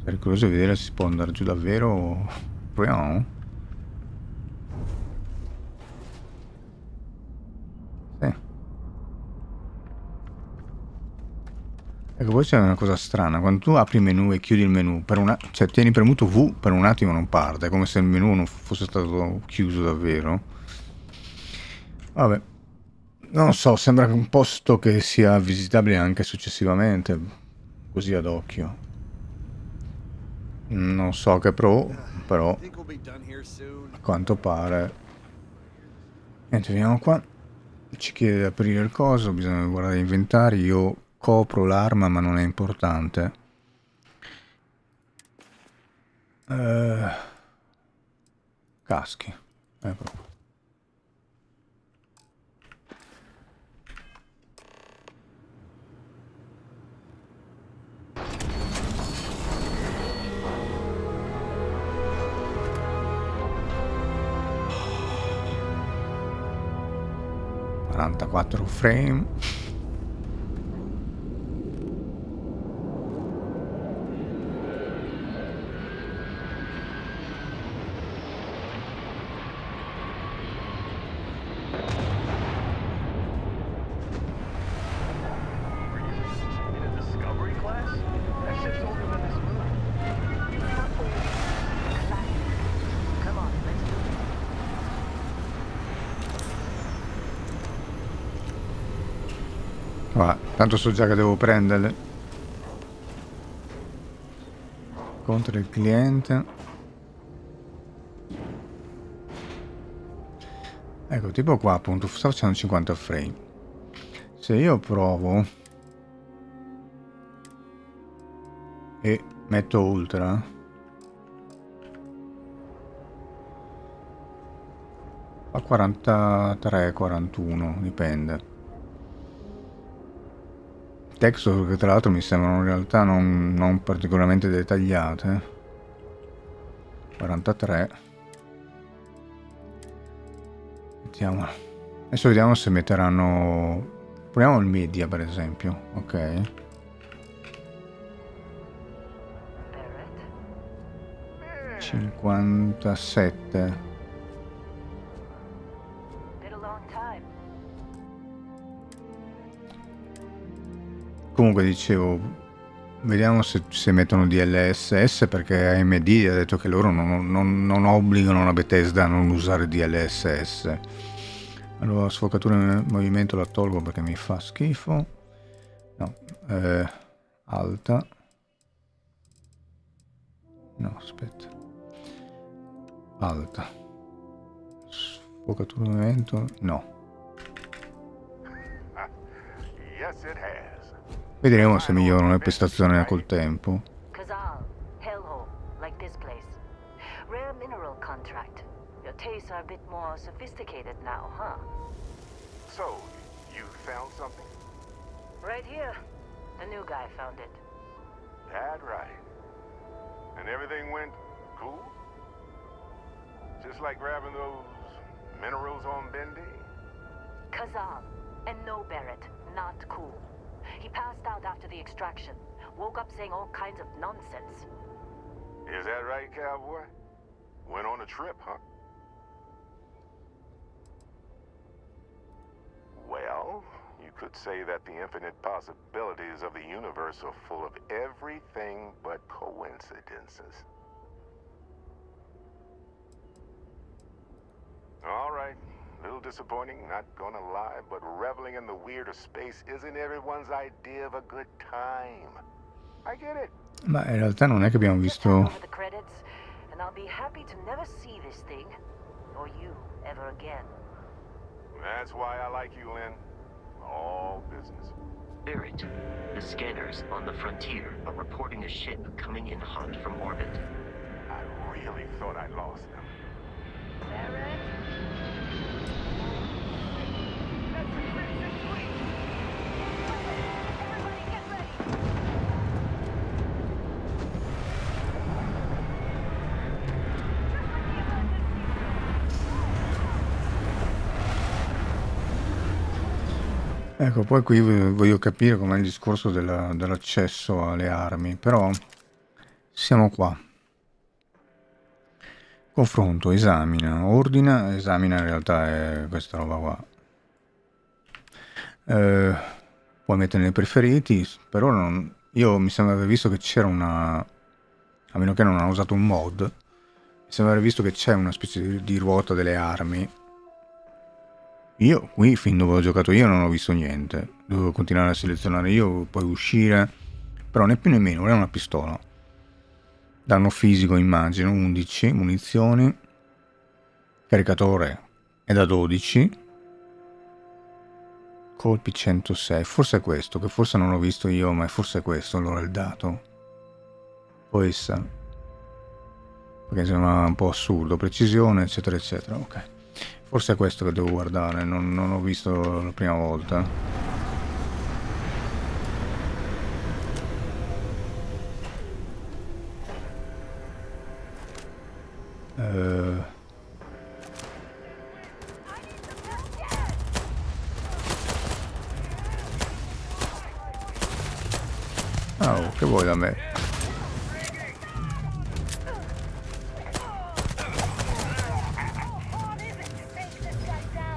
Sarei curioso di vedere se si può andare giù davvero o... Well... Oh. Sì. Ecco, poi c'è una cosa strana. Quando tu apri il menu e chiudi il menu, per una... cioè tieni premuto V, per un attimo non parte. È come se il menu non fosse stato chiuso davvero. Vabbè. Non so, sembra un posto che sia visitabile anche successivamente, così ad occhio. Non so che pro, però a quanto pare... Niente, veniamo qua. Ci chiede di aprire il coso, bisogna guardare l'inventario. Io copro l'arma, ma non è importante. Uh, caschi. proprio. 44 frame tanto so già che devo prenderle. Contro il cliente. Ecco, tipo qua appunto, sta facendo 50 frame. Se io provo... E metto ultra... a 43, 41, dipende. Texas che tra l'altro mi sembrano in realtà non, non particolarmente dettagliate 43 vediamo adesso vediamo se metteranno proviamo il media per esempio ok Barrett. 57 Comunque dicevo, vediamo se, se mettono DLSS perché AMD ha detto che loro non, non, non obbligano la Bethesda a non usare DLSS. Allora, sfocatura nel movimento la tolgo perché mi fa schifo. No, eh, alta. No, aspetta. Alta. Sfocatura nel movimento? No. yes, it has. Vedremo se migliorano le prestazioni col tempo. Right here. The new guy found it. That right. And everything went cool? Just like grabbing those minerals on Bendy? Kazal and no Barrett, not cool. He passed out after the extraction. Woke up saying all kinds of nonsense. Is that right, cowboy? Went on a trip, huh? Well, you could say that the infinite possibilities of the universe are full of everything but coincidences. All right disappointing, not gonna lie, but reveling in the weird of space isn't everyone's idea of a good time. I get it. Ma in realtà non è che abbiamo visto I'll be happy to never see this thing, or you ever again. That's why I like you, Lin. All business. Spirit, the scanners on the frontier are reporting a ship coming in hot from orbit. I really thought I lost them. Barrett? Ecco, poi qui voglio capire com'è il discorso dell'accesso alle armi, però siamo qua. Confronto, esamina, ordina, esamina in realtà è eh, questa roba qua. Eh, puoi mettere nei preferiti, però non, io mi sembra aver visto che c'era una... a meno che non ha usato un mod, mi sembra aver visto che c'è una specie di ruota delle armi io qui, fin dove ho giocato io, non ho visto niente. Dovevo continuare a selezionare io, poi uscire. Però né più né meno, era una pistola. Danno fisico, immagino, 11, munizioni. Caricatore è da 12. Colpi 106, forse è questo, che forse non ho visto io, ma è forse è questo allora il dato. Può essere. Perché sembra un po' assurdo, precisione, eccetera, eccetera. Ok. Forse è questo che devo guardare, non, non ho visto la prima volta.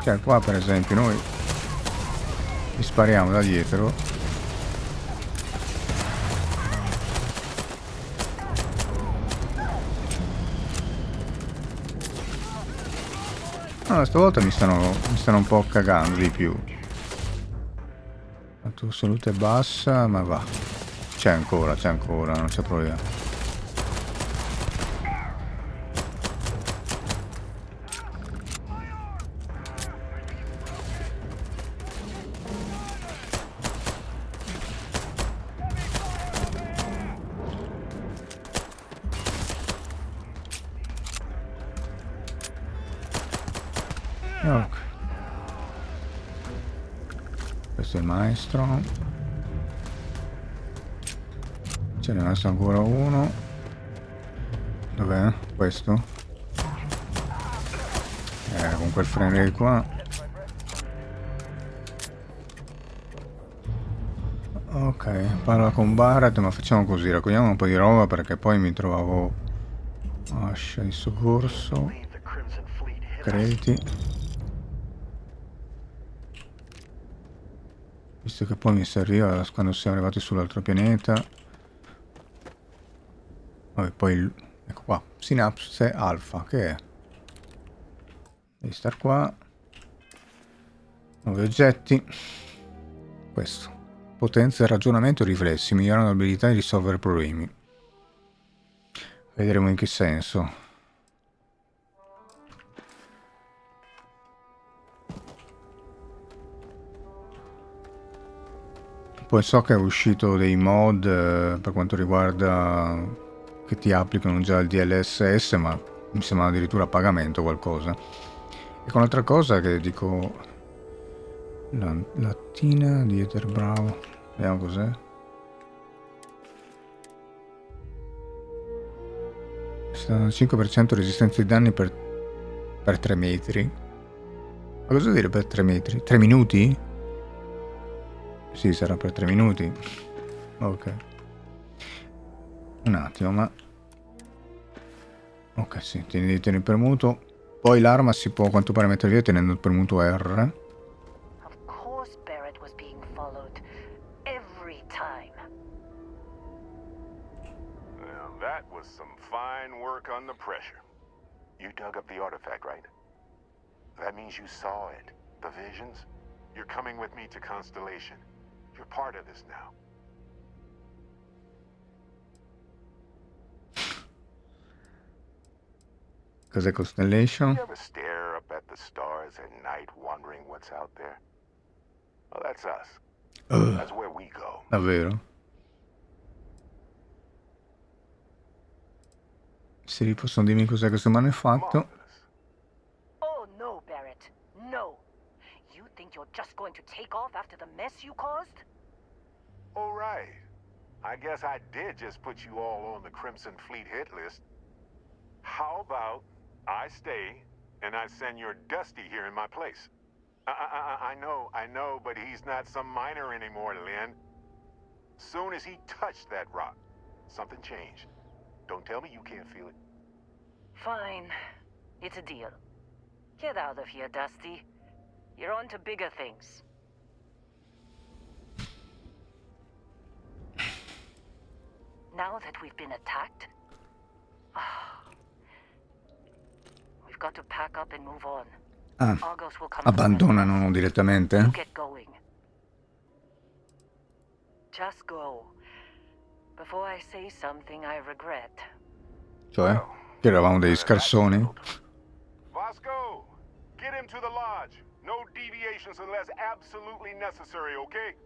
Cioè qua per esempio noi gli spariamo da dietro. Allora ah, stavolta mi stanno, mi stanno un po' cagando di più. La tua salute è bassa, ma va. C'è ancora, c'è ancora, non c'è problema. resta ancora uno dov'è? questo? eh con quel freno qua ok parla con Barat ma facciamo così raccogliamo un po' di roba perché poi mi trovavo ascia di soccorso crediti visto che poi mi serviva quando siamo arrivati sull'altro pianeta Vabbè, poi ecco qua, Synapse Alpha, che è? Devi star qua. Nuovi oggetti. Questo. Potenza, ragionamento e riflessi. Migliorano l'abilità di risolvere problemi. Vedremo in che senso. Poi so che è uscito dei mod eh, per quanto riguarda che ti applicano già il DLSS, ma mi sembra addirittura a pagamento qualcosa. E con l'altra cosa che dico... La, latina di Etherbrow, vediamo cos'è. Stanno 5% resistenza ai danni per, per 3 metri. Ma cosa vuol dire per 3 metri? 3 minuti? Sì, sarà per 3 minuti. Ok. Un attimo, ma... Ok, sì, tieni, tenere premuto. Poi l'arma si può a quanto pare mettere via tenendo premuto R. You dug up the artifact, right? That means you saw it. The visions? You're coming with me to Constellation. You're part of this now. Cos'è Constellation? You ever stare up at the stars at night wondering what's out there? Well, that's us. Uh, that's where we go. Davvero? Sì, possono dirmi cos'è questo manufatto? Oh no, Barrett. No. You think you're just going to take off after the mess you caused? All right. I guess I did just put you all on the Crimson Fleet hit list. How about I stay, and I send your Dusty here in my place. I, I, I, know, I know, but he's not some miner anymore, Lynn. Soon as he touched that rock, something changed. Don't tell me you can't feel it. Fine. It's a deal. Get out of here, Dusty. You're on to bigger things. now that we've been attacked, oh, Ah, abbandonano direttamente? Cioè? Che eravamo dei scarsoni? Vasco, get him to the lodge. No deviations unless absolutely necessary, okay?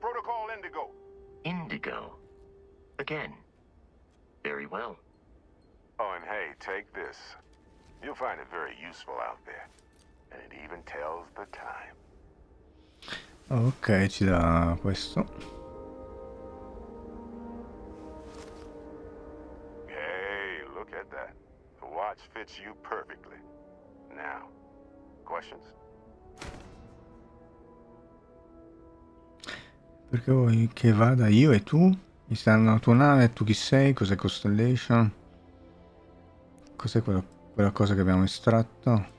Protocol Indigo. Indigo? Again? Very well. Oh, and hey, take this. You'll find it very useful out there. And it even tells the time. Ok, ci dà questo. Hey, look at that. The watch fits you perfectly. Now, questions? Perché vuoi che vada io e tu? Mi stanno a tua nave, tu chi sei? Cos'è Constellation? Cos'è quello quella cosa che abbiamo estratto.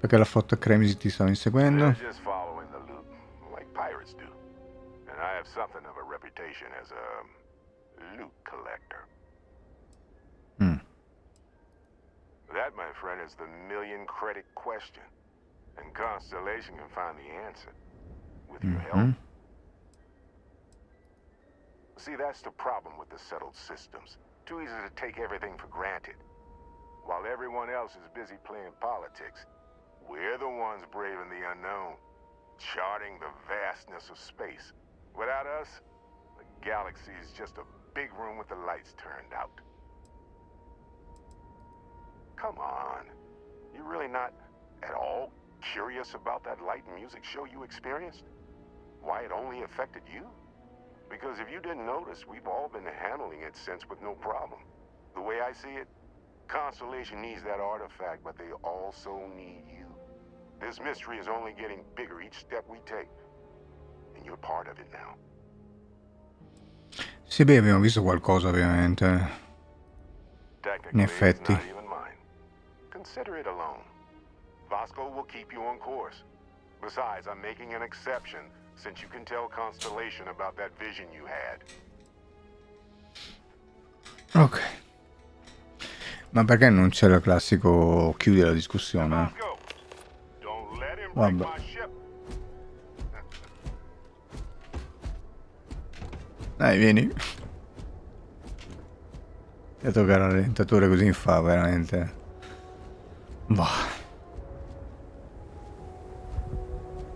Perché la foto Cremisi ti stava inseguendo. Mm. That, my friend, is the million credit question. And Constellation can find the answer. With your mm -hmm. help. See, that's the problem with the settled systems. Too easy to take everything for granted. while everyone else is busy playing politics. We're the ones braving the unknown, charting the vastness of space. Without us, the galaxy is just a big room with the lights turned out. Come on. You're really not at all curious about that light and music show you experienced? Why it only affected you? Because if you didn't notice, we've all been handling it since with no problem. The way I see it, Constellation needs that artifact, but they also need you. This mystery is only getting bigger each step we take. And you're part of it now. Sì, beh, abbiamo visto qualcosa, ovviamente. In effetti. Consider it alone. Vasco will keep you on course. Besides, I'm making an exception since you can tell Constellation about that vision you had. Okay. Ma perché non c'è il classico chiude la discussione? Vabbè. Dai, vieni. Dato toccare l'allentatore così in fa, veramente. Bah.